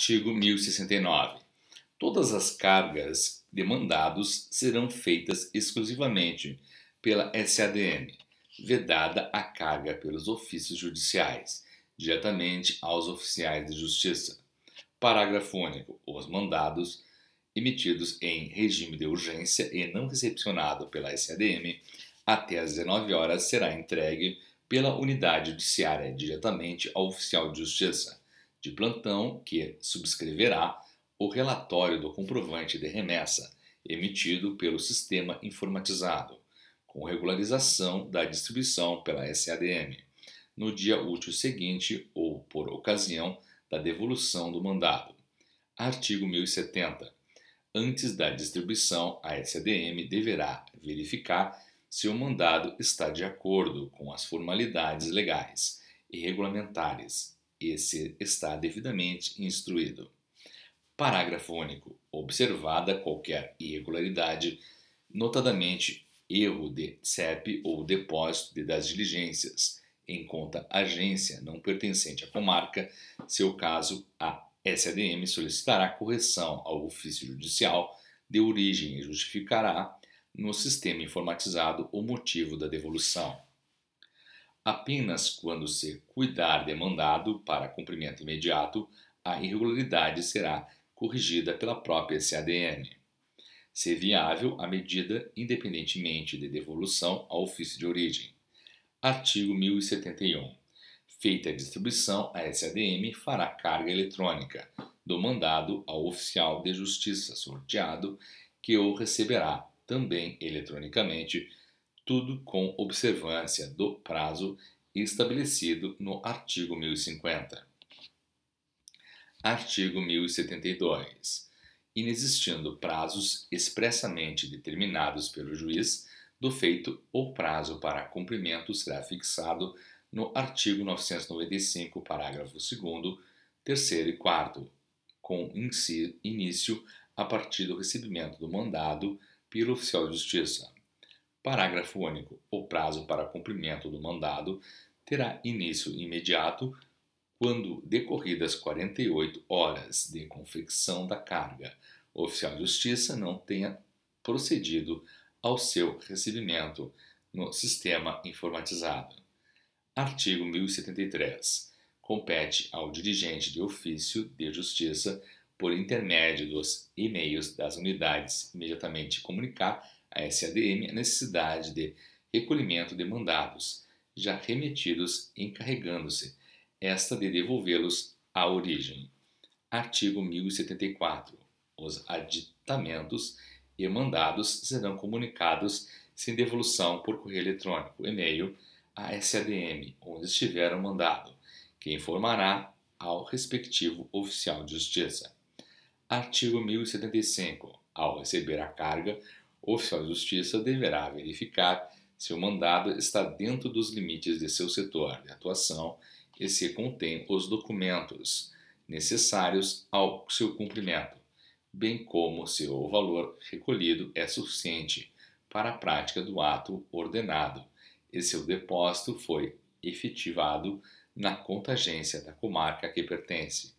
Artigo 1069. Todas as cargas demandados serão feitas exclusivamente pela SADM, vedada a carga pelos ofícios judiciais, diretamente aos oficiais de justiça. Parágrafo único. Os mandados emitidos em regime de urgência e não recepcionado pela SADM até às 19 horas será entregue pela unidade judiciária diretamente ao oficial de justiça de plantão que subscreverá o relatório do comprovante de remessa emitido pelo sistema informatizado, com regularização da distribuição pela SADM, no dia útil seguinte ou por ocasião da devolução do mandado. Artigo 1070. Antes da distribuição, a SADM deverá verificar se o mandado está de acordo com as formalidades legais e regulamentares esse está devidamente instruído. Parágrafo único. Observada qualquer irregularidade, notadamente erro de CEP ou depósito de das diligências, em conta agência não pertencente à comarca, seu caso, a SADM solicitará correção ao ofício judicial de origem e justificará no sistema informatizado o motivo da devolução apenas quando se cuidar demandado para cumprimento imediato, a irregularidade será corrigida pela própria SADN Se viável, a medida independentemente de devolução ao ofício de origem. Artigo 1071. Feita a distribuição, a SADM fará carga eletrônica do mandado ao oficial de justiça sorteado, que o receberá também eletronicamente tudo com observância do prazo estabelecido no artigo 1050. Artigo 1072. Inexistindo prazos expressamente determinados pelo juiz do feito, o prazo para cumprimento será fixado no artigo 995, parágrafo 2, 3 e 4, com início a partir do recebimento do mandado pelo oficial de justiça. Parágrafo único. O prazo para cumprimento do mandado terá início imediato quando decorridas 48 horas de confecção da carga, o oficial de justiça não tenha procedido ao seu recebimento no sistema informatizado. Artigo 1073. Compete ao dirigente de ofício de justiça, por intermédio dos e-mails das unidades, imediatamente comunicar a SADM a necessidade de recolhimento de mandados já remetidos, encarregando-se esta de devolvê-los à origem. Artigo 1074. Os aditamentos e mandados serão comunicados sem devolução por correio eletrônico, e-mail, à SADM, onde estiver o mandado, que informará ao respectivo oficial de justiça. Artigo 1075. Ao receber a carga, o oficial de justiça deverá verificar se o mandado está dentro dos limites de seu setor de atuação e se contém os documentos necessários ao seu cumprimento, bem como se o valor recolhido é suficiente para a prática do ato ordenado e seu depósito foi efetivado na agência da comarca a que pertence.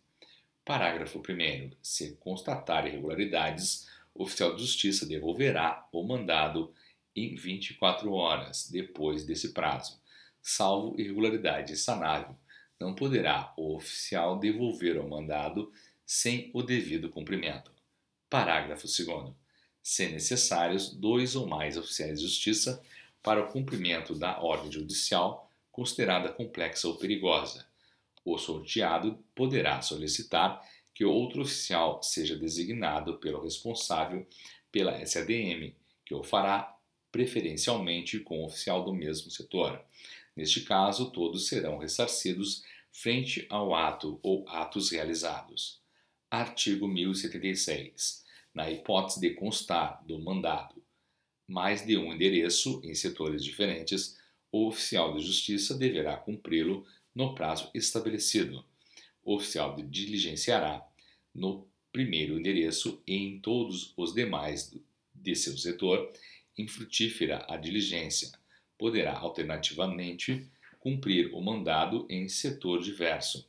Parágrafo 1. Se constatar irregularidades o oficial de justiça devolverá o mandado em 24 horas depois desse prazo, salvo irregularidade sanável. Não poderá o oficial devolver o mandado sem o devido cumprimento. Parágrafo 2. se necessários dois ou mais oficiais de justiça para o cumprimento da ordem judicial considerada complexa ou perigosa. O sorteado poderá solicitar que outro oficial seja designado pelo responsável pela SADM, que o fará preferencialmente com o oficial do mesmo setor. Neste caso, todos serão ressarcidos frente ao ato ou atos realizados. Artigo 1076. Na hipótese de constar do mandado mais de um endereço em setores diferentes, o oficial de justiça deverá cumpri-lo no prazo estabelecido o oficial diligenciará no primeiro endereço e em todos os demais de seu setor infrutífera a diligência, poderá alternativamente cumprir o mandado em setor diverso,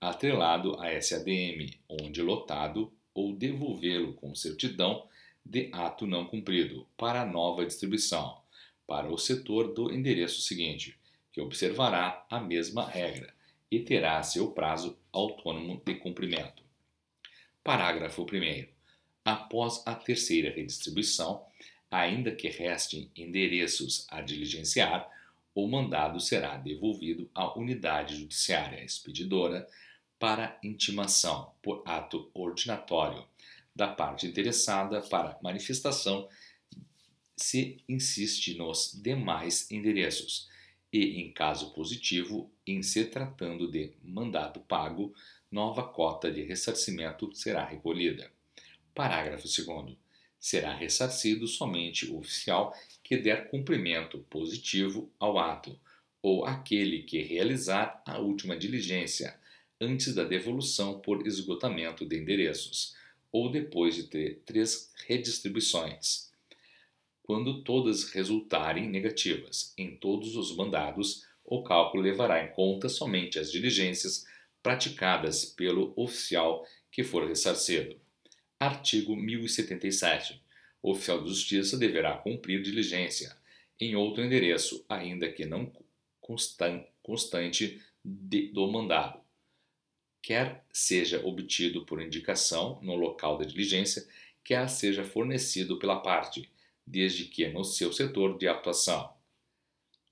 atrelado a SADM, onde lotado, ou devolvê-lo com certidão de ato não cumprido para a nova distribuição, para o setor do endereço seguinte, que observará a mesma regra e terá seu prazo autônomo de cumprimento. Parágrafo 1. Após a terceira redistribuição, ainda que restem endereços a diligenciar, o mandado será devolvido à unidade judiciária expedidora para intimação por ato ordinatório da parte interessada para manifestação se insiste nos demais endereços, e, em caso positivo, em se tratando de mandado pago, nova cota de ressarcimento será recolhida. Parágrafo 2. Será ressarcido somente o oficial que der cumprimento positivo ao ato, ou aquele que realizar a última diligência, antes da devolução por esgotamento de endereços, ou depois de três redistribuições quando todas resultarem negativas em todos os mandados, o cálculo levará em conta somente as diligências praticadas pelo oficial que for ressarcido. Artigo 1077. O oficial de justiça deverá cumprir diligência em outro endereço, ainda que não constante de, do mandado, quer seja obtido por indicação no local da diligência, quer seja fornecido pela parte, desde que é no seu setor de atuação.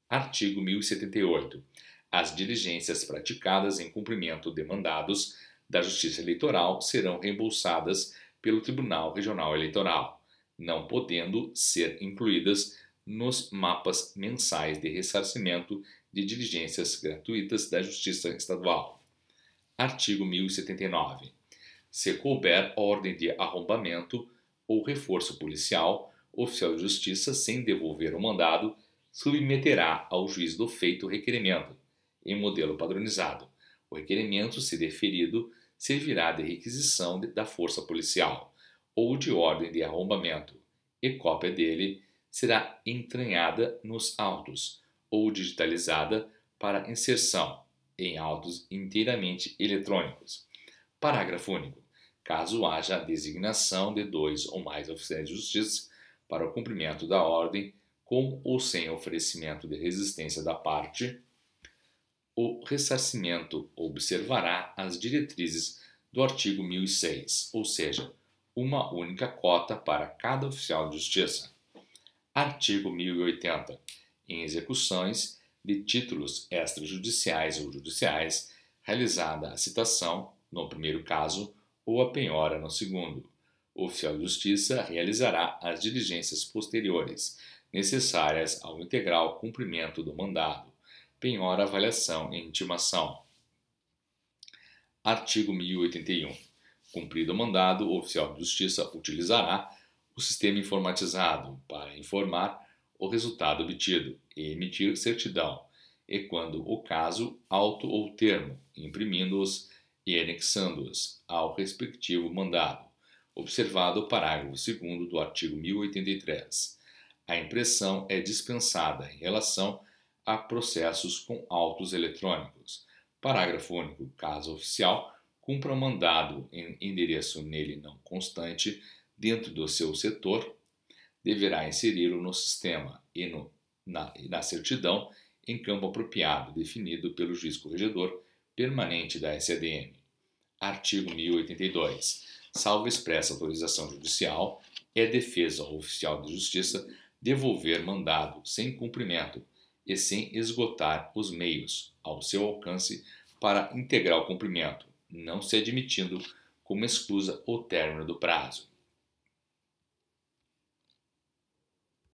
Artigo 1078. As diligências praticadas em cumprimento de mandados da Justiça Eleitoral serão reembolsadas pelo Tribunal Regional Eleitoral, não podendo ser incluídas nos mapas mensais de ressarcimento de diligências gratuitas da Justiça Estadual. Artigo 1079. Se couber ordem de arrombamento ou reforço policial, oficial de justiça, sem devolver o mandado, submeterá ao juiz do feito o requerimento, em modelo padronizado. O requerimento, se deferido, servirá de requisição da força policial ou de ordem de arrombamento, e cópia dele será entranhada nos autos ou digitalizada para inserção em autos inteiramente eletrônicos. Parágrafo único. Caso haja designação de dois ou mais oficiais de justiça, para o cumprimento da ordem, com ou sem oferecimento de resistência da parte, o ressarcimento observará as diretrizes do artigo 1006, ou seja, uma única cota para cada oficial de justiça. Artigo 1080. Em execuções de títulos extrajudiciais ou judiciais, realizada a citação, no primeiro caso, ou a penhora no segundo. O oficial de justiça realizará as diligências posteriores necessárias ao integral cumprimento do mandado, penhora avaliação e intimação. Artigo 1081. Cumprido o mandado, o oficial de justiça utilizará o sistema informatizado para informar o resultado obtido e emitir certidão, e quando o caso, auto ou termo, imprimindo-os e anexando-os ao respectivo mandado observado o parágrafo 2 do artigo 1083. A impressão é dispensada em relação a processos com autos eletrônicos. Parágrafo único. Caso oficial, cumpra mandado em endereço nele não constante dentro do seu setor, deverá inseri-lo no sistema e no, na, na certidão em campo apropriado definido pelo juiz corregedor permanente da SEDM. Artigo 1082 salvo expressa autorização judicial, é defesa ao oficial de justiça devolver mandado sem cumprimento e sem esgotar os meios ao seu alcance para integrar o cumprimento, não se admitindo como excusa o término do prazo.